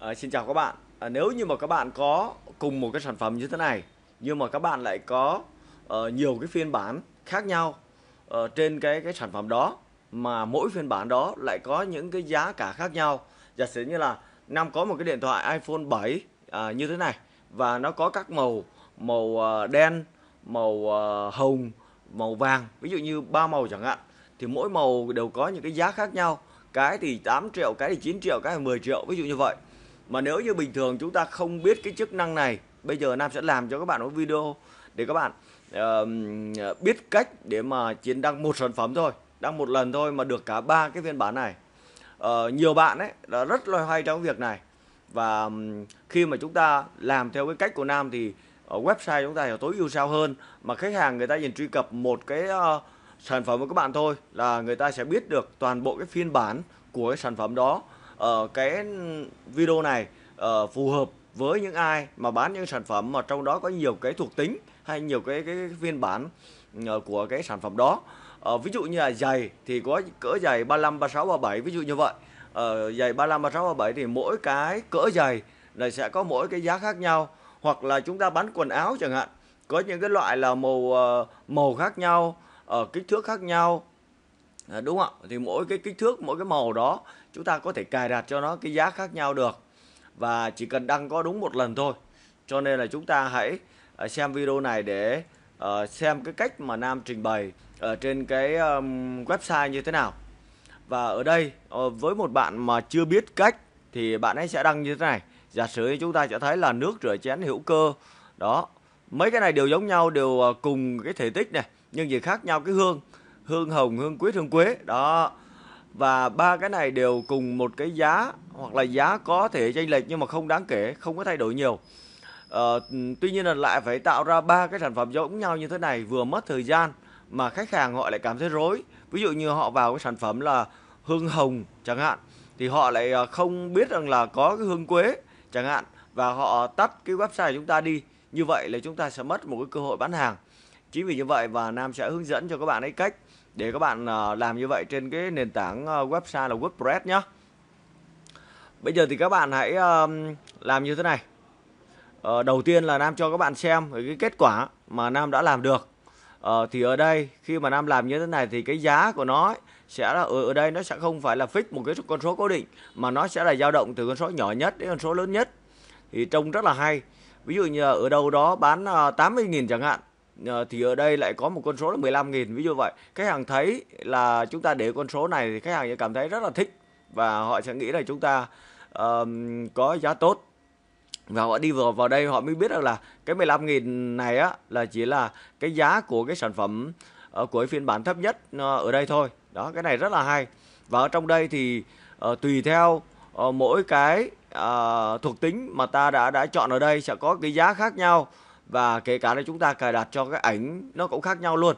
À, xin chào các bạn. À, nếu như mà các bạn có cùng một cái sản phẩm như thế này nhưng mà các bạn lại có uh, nhiều cái phiên bản khác nhau uh, trên cái cái sản phẩm đó mà mỗi phiên bản đó lại có những cái giá cả khác nhau. Giả sử như là Nam có một cái điện thoại iPhone 7 uh, à, như thế này và nó có các màu màu uh, đen, màu uh, hồng, màu vàng, ví dụ như ba màu chẳng hạn thì mỗi màu đều có những cái giá khác nhau. Cái thì 8 triệu, cái thì 9 triệu, cái thì 10 triệu, ví dụ như vậy mà nếu như bình thường chúng ta không biết cái chức năng này bây giờ nam sẽ làm cho các bạn một video để các bạn uh, biết cách để mà chỉ đăng một sản phẩm thôi đăng một lần thôi mà được cả ba cái phiên bản này uh, nhiều bạn ấy là rất loay hoay trong việc này và um, khi mà chúng ta làm theo cái cách của nam thì ở ờ, website chúng ta hiểu tối ưu sao hơn mà khách hàng người ta chỉ truy cập một cái uh, sản phẩm của các bạn thôi là người ta sẽ biết được toàn bộ cái phiên bản của cái sản phẩm đó uh, cái video này uh, phù hợp với những ai mà bán những sản phẩm mà trong đó có nhiều cái thuộc tính hay nhiều cái cái phiên bản uh, của cái sản phẩm đó uh, ví dụ như là giày thì có cỡ giày 35 36 37 ví dụ như vậy uh, giày 35 36 37 thì mỗi cái cỡ giày là sẽ có mỗi cái giá khác nhau hoặc là chúng ta bán quần áo chẳng hạn có những cái loại là màu uh, màu khác nhau ở uh, kích thước khác nhau à, đúng không ạ thì mỗi cái kích thước mỗi cái màu đó chúng ta có thể cài đặt cho nó cái giá khác nhau được và chỉ cần đăng có đúng một lần thôi cho nên là chúng ta hãy ờ, xem video này để uh, xem cái cách mà Nam trình bày ở trên cái um, website như thế nào và ở đây uh, với một bạn mà chưa biết cách thì bạn ấy sẽ đăng như thế này giả sử chúng ta sẽ thấy là nước rửa chén hữu cơ đó mấy cái này đều giống nhau đều cùng cái thể tích này nhưng gì khác nhau cái hương hương hồng hương quế, hương quế đó và ba cái này đều cùng một cái giá hoặc là giá có thể chênh lệch nhưng mà không đáng kể không có thay đổi nhiều ờ, tuy nhiên là lại phải tạo ra ba cái sản phẩm giống nhau như thế này vừa mất thời gian mà khách hàng họ lại cảm thấy rối ví dụ như họ vào cái sản phẩm là hương hồng chẳng hạn thì họ lại ờ, không biết rằng là có cái hương quế chẳng hạn và họ tắt cái website của chúng ta đi như vậy là chúng ta sẽ mất một cái cơ hội bán hàng Chính vì như vậy và Nam sẽ hướng dẫn cho các bạn ấy cách để các bạn ờ, làm như vậy trên cái nền tảng ờ, website là WordPress nhé. Bây giờ thì các bạn hãy làm như thế này. Ờ, đầu tiên là Nam cho các bạn xem cái kết quả mà Nam đã làm được. Thì ở đây khi mà Nam làm như thế này thì cái giá của nó sẽ là ở đây nó sẽ không phải là fix một cái con số cố định mà nó sẽ là dao động từ con số nhỏ nhất đến con số lớn nhất thì trông rất là hay ví dụ như ở đâu đó bán 80.000 chẳng hạn Ờ, thì ở đây lại có một con số là 15.000 ví dụ vậy khách hàng thấy là chúng ta để con số này thì khách hàng sẽ cảm thấy rất là thích và họ sẽ nghĩ là chúng ta um, có giá tốt và họ đi vào vào đây họ mới biết được là cái 15.000 này á là chỉ là cái giá của cái sản phẩm uh, của phiên bản thấp nhất uh, ở đây thôi đó cái này rất là hay và ở trong đây thì uh, tùy theo uh, mỗi cái uh, thuộc tính mà ta đã đã chọn ở đây sẽ có cái giá khác nhau và kể cả là chúng ta cài đặt cho cái ảnh nó cũng khác nhau luôn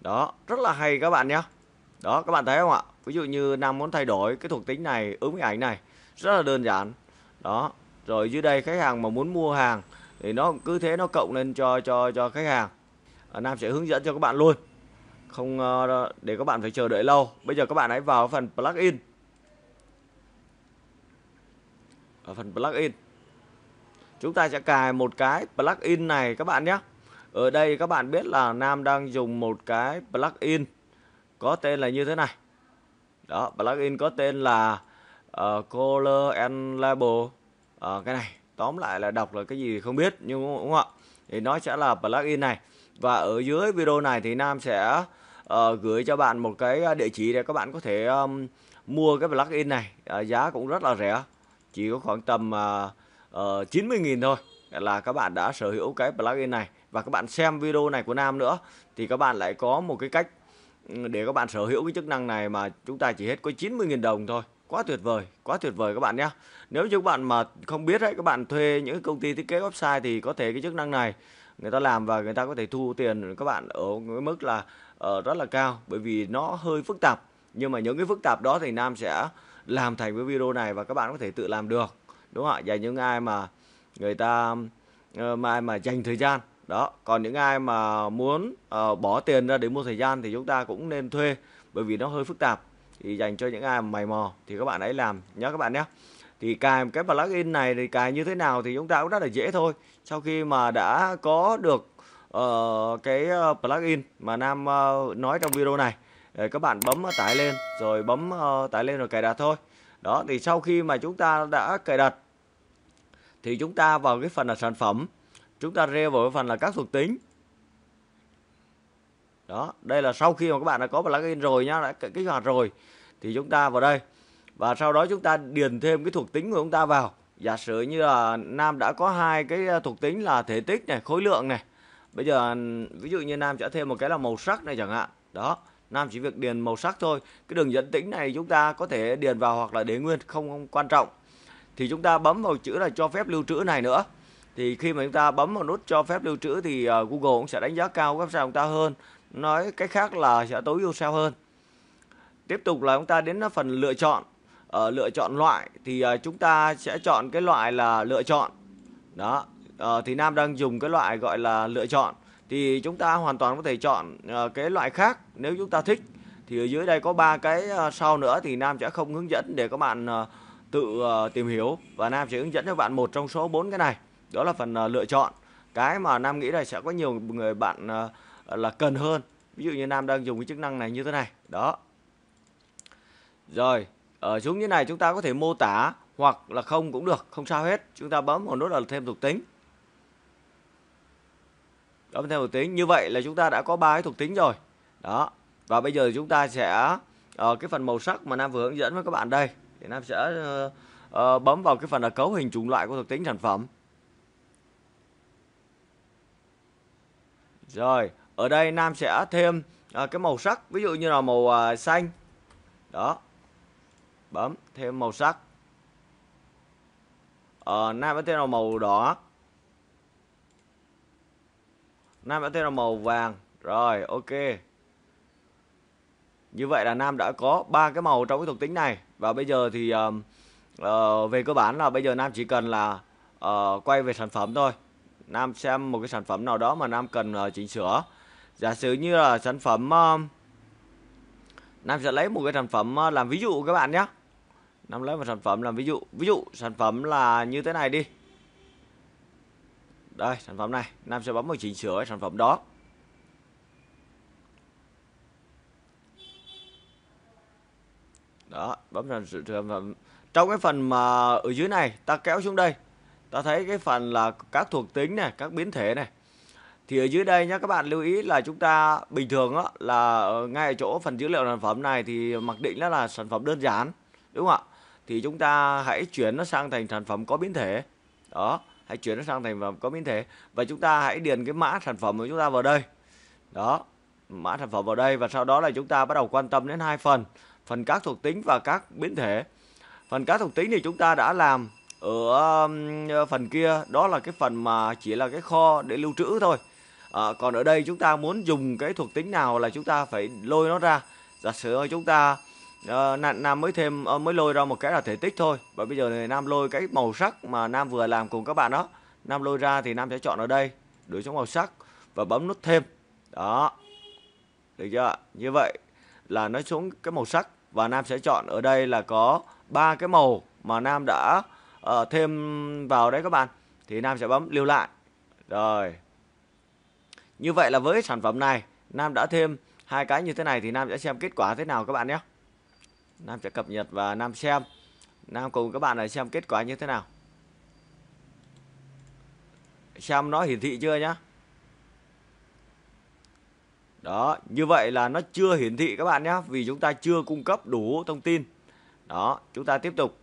đó rất là hay các bạn nhé đó các bạn thấy không ạ ví dụ như nam muốn thay đổi cái thuộc tính này ứng với ảnh này rất là đơn giản đó rồi dưới đây khách hàng mà muốn mua hàng thì nó cứ thế nó cộng lên cho cho cho khách hàng ờ, nam sẽ hướng dẫn cho các bạn luôn không ờ, để các bạn phải chờ đợi lâu bây giờ các bạn hãy vào phần plugin ở phần plugin chúng ta sẽ cài một cái plugin này các bạn nhé ở đây các bạn biết là Nam đang dùng một cái plugin có tên là như thế này đó plugin có tên là uh, color and label uh, cái này tóm lại là đọc là cái gì không biết nhưng đúng không ạ thì nó sẽ là plugin này và ở dưới video này thì Nam sẽ uh, gửi cho bạn một cái địa chỉ để các bạn có thể um, mua cái plugin này uh, giá cũng rất là rẻ chỉ có khoảng tầm uh, uh, ờ, 90.000 thôi là các bạn đã sở hữu cái plugin này và các bạn xem video này của Nam nữa thì các bạn lại có một cái cách ừ, để các bạn sở hữu cái chức năng này mà chúng ta chỉ hết có 90.000 đồng thôi quá tuyệt vời quá tuyệt vời các bạn nhé nếu như các bạn mà không biết đấy các bạn thuê những công ty thiết kế website thì có thể cái chức năng này người ta làm và người ta có thể thu tiền các bạn ở cái mức là uh, rất là cao bởi vì nó hơi phức tạp nhưng mà những cái phức tạp đó thì Nam sẽ làm thành cái video này và các bạn có thể tự làm được đúng không ạ dành những ai mà người ta ờ, mà ai mà dành thời gian đó còn những ai mà muốn uh, bỏ tiền ra để mua thời gian thì chúng ta cũng nên thuê bởi vì nó hơi phức tạp thì dành cho những ai mày mò thì các bạn hãy làm nhé các bạn nhé thì cài cái plugin này thì cài như thế nào thì chúng ta cũng rất là dễ thôi sau khi mà đã có được uh, cái plugin mà nam uh, nói trong video này rồi các bạn bấm tải lên rồi bấm uh, tải lên rồi cài đặt thôi đó thì sau khi mà chúng ta đã cài đặt thì chúng ta vào cái phần là sản phẩm chúng ta rêu vào cái phần là các thuộc tính đó đây là sau khi mà các bạn đã có plugin rồi nhá đã kích hoạt rồi thì chúng ta vào đây và sau đó chúng ta điền thêm cái thuộc tính của chúng ta vào giả sử như là nam đã có hai cái à, thuộc tính là thể tích này khối lượng này bây giờ ví dụ như nam sẽ thêm một cái là màu sắc này chẳng hạn đó nam chỉ việc điền màu sắc thôi cái đường dẫn tĩnh này chúng ta có thể điền vào hoặc là để nguyên không, không quan trọng thì chúng ta bấm vào chữ là cho phép lưu trữ này nữa thì khi mà chúng ta bấm vào nút cho phép lưu trữ thì ờ, Google cũng sẽ đánh giá cao website chúng ta hơn nói cách khác là sẽ tối ưu sao hơn tiếp tục là chúng ta đến phần lựa chọn ở ờ, lựa chọn loại thì ờ, chúng ta sẽ chọn cái loại là lựa chọn đó thì Nam đang dùng cái loại gọi là lựa chọn thì chúng ta hoàn toàn có thể chọn cái loại khác nếu chúng ta thích thì ở dưới đây có ba cái sau nữa thì Nam sẽ không hướng dẫn để các bạn tự ờ, tìm hiểu và Nam sẽ hướng dẫn cho bạn một trong số bốn cái này. Đó là phần ờ, lựa chọn. Cái mà Nam nghĩ là sẽ có nhiều người bạn ờ, là cần hơn. Ví dụ như Nam đang dùng cái chức năng này như thế này. Đó. Rồi, ở xuống như này chúng ta có thể mô tả hoặc là không cũng được, không sao hết. Chúng ta bấm vào nút là thêm thuộc tính. Bấm thêm thuộc tính. Như vậy là chúng ta đã có ba cái thuộc tính rồi. Đó. Và bây giờ chúng ta sẽ ở cái phần màu sắc mà Nam vừa hướng dẫn với các bạn đây thì nam sẽ uh, uh, bấm vào cái phần là cấu hình chủng loại của thuộc tính sản phẩm rồi ở đây nam sẽ thêm uh, cái màu sắc ví dụ như là màu uh, xanh đó bấm thêm màu sắc ờ, nam sẽ thêm là màu đỏ nam sẽ thêm là màu vàng rồi ok như vậy là nam đã có ba cái màu trong cái thuộc tính này và bây giờ thì uh, uh, về cơ bản là bây giờ nam chỉ cần là uh, quay về sản phẩm thôi nam xem một cái sản phẩm nào đó mà nam cần uh, chỉnh sửa giả sử như là sản phẩm uh, nam sẽ lấy một cái sản phẩm uh, làm ví dụ các bạn nhé nam lấy một sản phẩm làm ví dụ ví dụ sản phẩm là như thế này đi đây sản phẩm này nam sẽ bấm vào chỉnh sửa sản phẩm đó đó bấm ra trong cái phần mà ở dưới này ta kéo xuống đây ta thấy cái phần là các thuộc tính này các biến thể này thì ở dưới đây nhé các bạn lưu ý là chúng ta bình thường đó, là ngay ở chỗ phần dữ liệu sản phẩm này thì mặc định đó là sản phẩm đơn giản đúng không ạ thì chúng ta hãy chuyển nó sang thành sản phẩm có biến thể đó hãy chuyển nó sang thành phẩm có biến thể và chúng ta hãy điền cái mã sản phẩm của chúng ta vào đây đó mã sản phẩm vào đây và sau đó là chúng ta bắt đầu quan tâm đến hai phần phần các thuộc tính và các biến thể phần các thuộc tính thì chúng ta đã làm ở phần kia đó là cái phần mà chỉ là cái kho để lưu trữ thôi à, còn ở đây chúng ta muốn dùng cái thuộc tính nào là chúng ta phải lôi nó ra giả sử chúng ta uh, nam mới thêm uh, mới lôi ra một cái là thể tích thôi và bây giờ thì nam lôi cái màu sắc mà nam vừa làm cùng các bạn đó nam lôi ra thì nam sẽ chọn ở đây đổi xuống màu sắc và bấm nút thêm đó được chưa như vậy là nó xuống cái màu sắc và Nam sẽ chọn ở đây là có ba cái màu mà Nam đã uh, thêm vào đấy các bạn thì Nam sẽ bấm lưu lại rồi như vậy là với sản phẩm này Nam đã thêm hai cái như thế này thì Nam sẽ xem kết quả thế nào các bạn nhé Nam sẽ cập nhật và Nam xem Nam cùng các bạn này xem kết quả như thế nào xem nó hiển thị chưa nhá đó, như vậy là nó chưa hiển thị các bạn nhé, vì chúng ta chưa cung cấp đủ thông tin. Đó, chúng ta tiếp tục.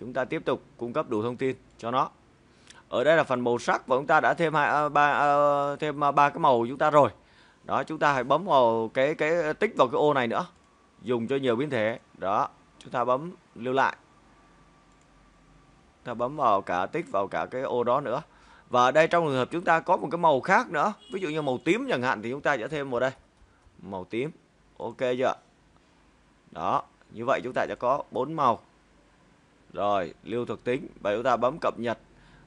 Chúng ta tiếp tục cung cấp đủ thông tin cho nó. Ở đây là phần màu sắc và chúng ta đã thêm hai à, ba à, thêm à, ba cái màu chúng ta rồi. Đó, chúng ta hãy bấm vào cái cái tích vào cái ô này nữa. Dùng cho nhiều biến thể. Đó, chúng ta bấm lưu lại. Chúng ta bấm vào cả tích vào cả cái ô đó nữa. Và đây trong trường hợp chúng ta có một cái màu khác nữa, ví dụ như màu tím chẳng hạn thì chúng ta sẽ thêm vào đây. Màu tím. Ok chưa? Đó, như vậy chúng ta sẽ có bốn màu. Rồi, lưu thuộc tính và chúng ta bấm cập nhật.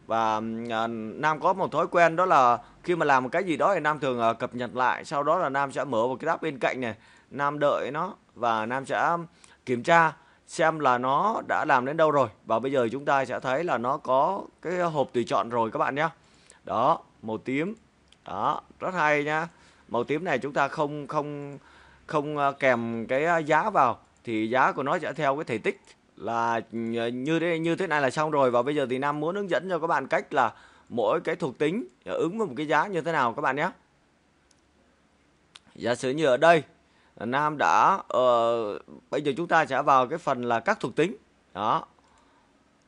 Và à, Nam có một thói quen đó là khi mà làm một cái gì đó thì Nam thường à, cập nhật lại, sau đó là Nam sẽ mở một cái tab bên cạnh này, Nam đợi nó và Nam sẽ kiểm tra xem là nó đã làm đến đâu rồi và bây giờ chúng ta sẽ thấy là nó có cái hộp tùy chọn rồi các bạn nhé đó màu tím đó rất hay nhá màu tím này chúng ta không không không ờ, kèm cái ờ, giá vào thì giá của nó sẽ theo cái thể tích là như thế như thế này là xong rồi và bây giờ thì Nam muốn hướng dẫn cho các bạn cách là mỗi cái thuộc tính ứng với một cái giá như thế nào các bạn nhé giả sử như ở đây Nam đã uh, bây giờ chúng ta sẽ vào cái phần là các thuộc tính đó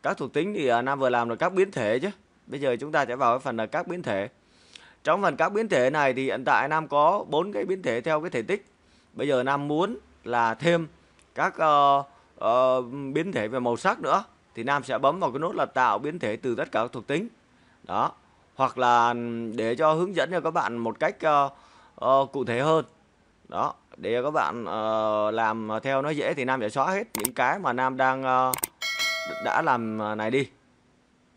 các thuộc tính thì uh, Nam vừa làm được các biến thể chứ bây giờ chúng ta sẽ vào cái phần là các biến thể trong phần các biến thể này thì hiện tại Nam có bốn cái biến thể theo cái thể tích bây giờ Nam muốn là thêm các uh, uh, biến thể về màu sắc nữa thì Nam sẽ bấm vào cái nút là tạo biến thể từ tất cả các thuộc tính đó hoặc là ừ, để cho hướng dẫn cho các bạn một cách uh, uh, cụ thể hơn đó để các bạn uh, làm theo nó dễ thì Nam sẽ xóa hết những cái mà Nam đang uh, đã làm ờ, này đi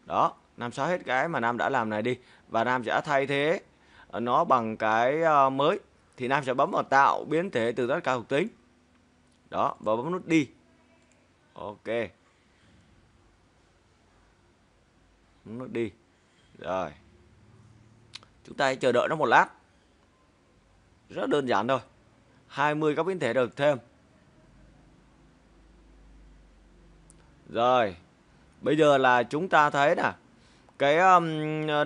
đó Nam xóa hết cái mà Nam đã làm này đi và Nam sẽ thay thế nó bằng cái uh, mới thì Nam sẽ bấm vào tạo biến thể từ tất cả thuộc tính đó và bấm nút đi ok bấm nút đi rồi chúng ta hãy chờ đợi nó một lát rất đơn giản thôi 20 các biến thể được thêm. Rồi, bây giờ là chúng ta thấy nè, cái um,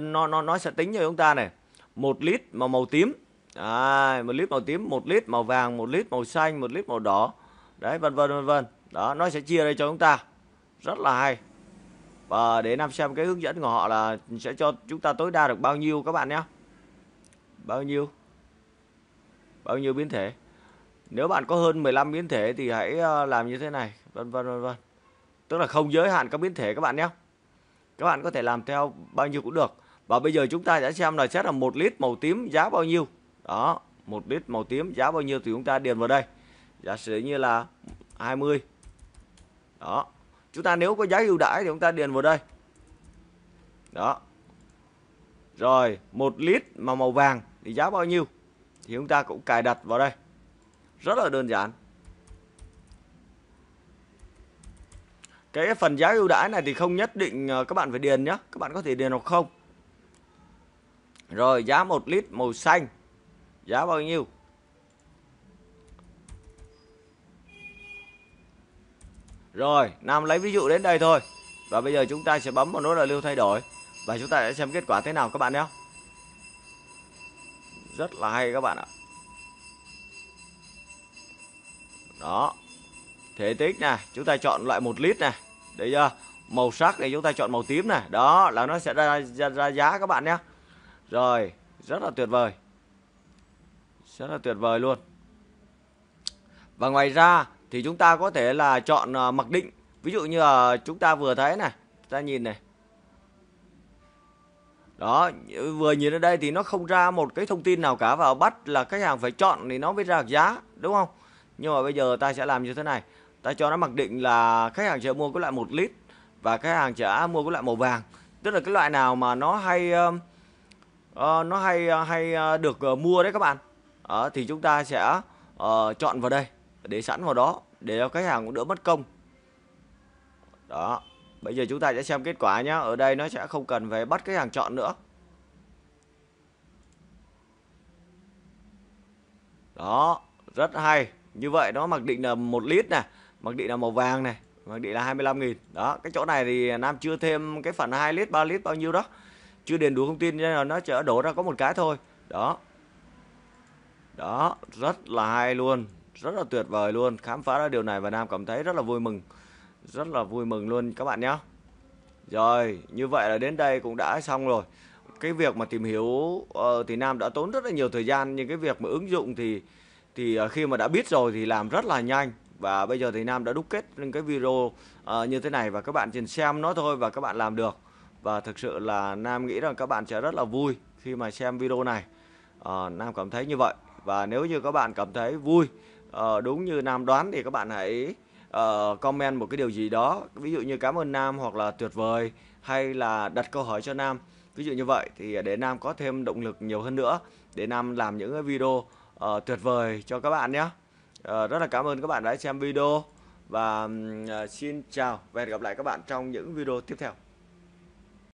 nó nó nó sẽ tính cho chúng ta này, một lít màu màu tím, à, một lít màu tím, một lít màu vàng, một lít màu xanh, một lít màu đỏ, đấy vân vân vân vân. Đó, nó sẽ chia đây cho chúng ta, rất là hay. Và để làm xem cái hướng dẫn của họ là sẽ cho chúng ta tối đa được bao nhiêu các bạn nhé. Bao nhiêu? Bao nhiêu biến thể? Nếu bạn có hơn 15 biến thể thì hãy ờ, làm như thế này, vân vân vân vân. Tức là không giới hạn các biến thể các bạn nhé. Các bạn có thể làm theo bao nhiêu cũng được. Và bây giờ chúng ta sẽ xem là xét là một lít màu tím giá bao nhiêu. Đó, một lít màu tím giá bao nhiêu thì chúng ta điền vào đây. Giả sử như là 20. Đó. Chúng ta nếu có giá ưu đãi thì chúng ta điền vào đây. Đó. Rồi, một lít mà màu vàng thì giá bao nhiêu? Thì chúng ta cũng cài đặt vào đây rất là đơn giản cái phần giá ưu đãi này thì không nhất định ờ, các bạn phải điền nhé các bạn có thể điền hoặc không rồi giá 1 lít màu xanh giá bao nhiêu Rồi, Nam lấy ví dụ đến đây thôi. Và bây giờ chúng ta sẽ bấm vào nút là lưu thay đổi và chúng ta sẽ xem kết quả thế nào các bạn nhé. Rất là hay các bạn ạ. Đó. Thể tích này, chúng ta chọn loại 1 lít này. Đấy chưa? Ờ, màu sắc thì chúng ta chọn màu tím này. Đó là nó sẽ ra, ra, ra giá các bạn nhé. Rồi, rất là tuyệt vời. Rất là tuyệt vời luôn. Và ngoài ra thì chúng ta có thể là chọn ờ, mặc định. Ví dụ như là chúng ta vừa thấy này, ta nhìn này. Đó, vừa nhìn ở đây thì nó không ra một cái thông tin nào cả vào bắt là khách hàng phải chọn thì nó mới ra giá, đúng không? nhưng mà bây giờ ta sẽ làm như thế này ta cho nó mặc định là khách hàng sẽ mua cái loại một lít và khách hàng sẽ mua cái loại màu vàng tức là cái loại nào mà nó hay uh, nó hay ờ, hay ờ, được uh, mua đấy các bạn uh, thì chúng ta sẽ uh, chọn vào đây để sẵn vào đó để cho khách hàng cũng đỡ mất công đó bây giờ chúng ta sẽ xem kết quả nhé ở đây nó sẽ không cần phải bắt khách hàng chọn nữa đó rất hay như vậy nó mặc định là một lít này mặc định là màu vàng này mặc định là 25 nghìn đó cái chỗ này thì Nam chưa thêm cái phần 2 lít 3 lít bao nhiêu đó chưa điền đủ thông tin nên là nó chở đổ ra có một cái thôi đó đó rất là hay luôn rất là tuyệt vời luôn khám phá ra điều này và Nam cảm thấy rất là vui mừng rất là vui mừng luôn các bạn nhé rồi như vậy là đến đây cũng đã xong rồi cái việc mà tìm hiểu uh, thì Nam đã tốn rất là nhiều thời gian nhưng cái việc mà ứng dụng thì thì ờ, khi mà đã biết rồi thì làm rất là nhanh và bây giờ thì Nam đã đúc kết lên cái video uh, như thế này và các bạn chỉ xem nó thôi và các bạn làm được và thực sự là Nam nghĩ rằng các bạn sẽ rất là vui khi mà xem video này uh, Nam cảm thấy như vậy và nếu như các bạn cảm thấy vui uh, đúng như Nam đoán thì các bạn hãy uh, comment một cái điều gì đó ví dụ như cảm ơn Nam hoặc là tuyệt vời hay là đặt câu hỏi cho Nam ví dụ như vậy thì để Nam có thêm động lực nhiều hơn nữa để Nam làm những cái video uh, tuyệt vời cho các bạn nhé uh, rất là cảm ơn các bạn đã xem video và uh, xin chào và hẹn gặp lại các bạn trong những video tiếp theo